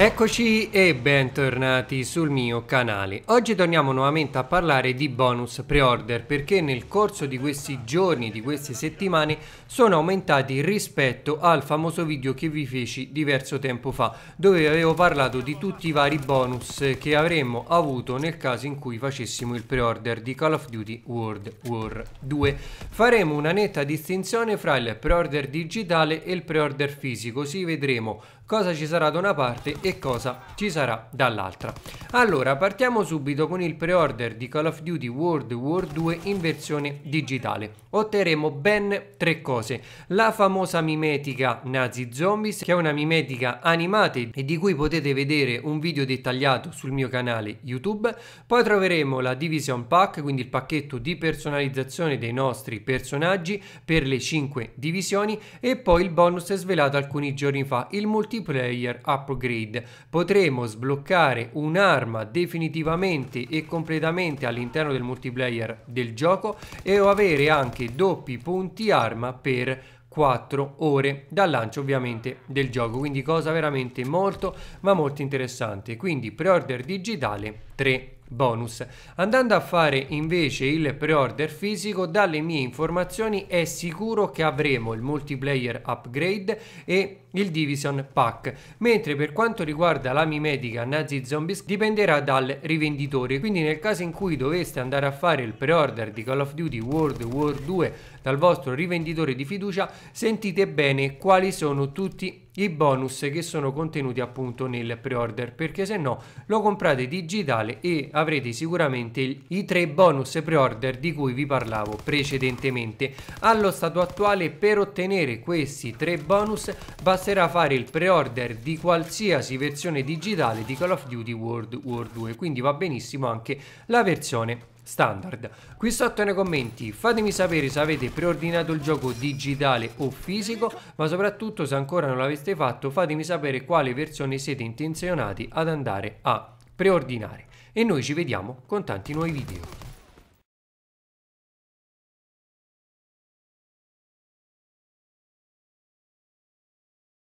Eccoci e bentornati sul mio canale. Oggi torniamo nuovamente a parlare di bonus pre-order perché nel corso di questi giorni, di queste settimane, sono aumentati rispetto al famoso video che vi feci diverso tempo fa dove avevo parlato di tutti i vari bonus che avremmo avuto nel caso in cui facessimo il pre-order di Call of Duty World War 2. Faremo una netta distinzione fra il pre-order digitale e il pre-order fisico, così vedremo cosa ci sarà da una parte e che cosa ci sarà dall'altra. Allora, partiamo subito con il pre-order di Call of Duty World War 2 in versione digitale. Otterremo ben tre cose. La famosa mimetica Nazi Zombies, che è una mimetica animata e di cui potete vedere un video dettagliato sul mio canale YouTube. Poi troveremo la Division Pack, quindi il pacchetto di personalizzazione dei nostri personaggi per le 5 divisioni e poi il bonus svelato alcuni giorni fa, il multiplayer upgrade potremo sbloccare un'arma definitivamente e completamente all'interno del multiplayer del gioco e avere anche doppi punti arma per 4 ore dal lancio ovviamente del gioco quindi cosa veramente molto ma molto interessante quindi pre-order digitale 3 bonus. Andando a fare invece il pre-order fisico, dalle mie informazioni è sicuro che avremo il multiplayer upgrade e il Division Pack, mentre per quanto riguarda la mimetica Nazi Zombies dipenderà dal rivenditore, quindi nel caso in cui doveste andare a fare il pre-order di Call of Duty World War 2 dal vostro rivenditore di fiducia, sentite bene quali sono tutti i i bonus che sono contenuti appunto nel pre-order perché se no lo comprate digitale e avrete sicuramente i tre bonus pre-order di cui vi parlavo precedentemente allo stato attuale per ottenere questi tre bonus basterà fare il pre-order di qualsiasi versione digitale di Call of Duty World War 2 quindi va benissimo anche la versione standard. Qui sotto nei commenti fatemi sapere se avete preordinato il gioco digitale o fisico, ma soprattutto se ancora non l'aveste fatto fatemi sapere quale versione siete intenzionati ad andare a preordinare. E noi ci vediamo con tanti nuovi video.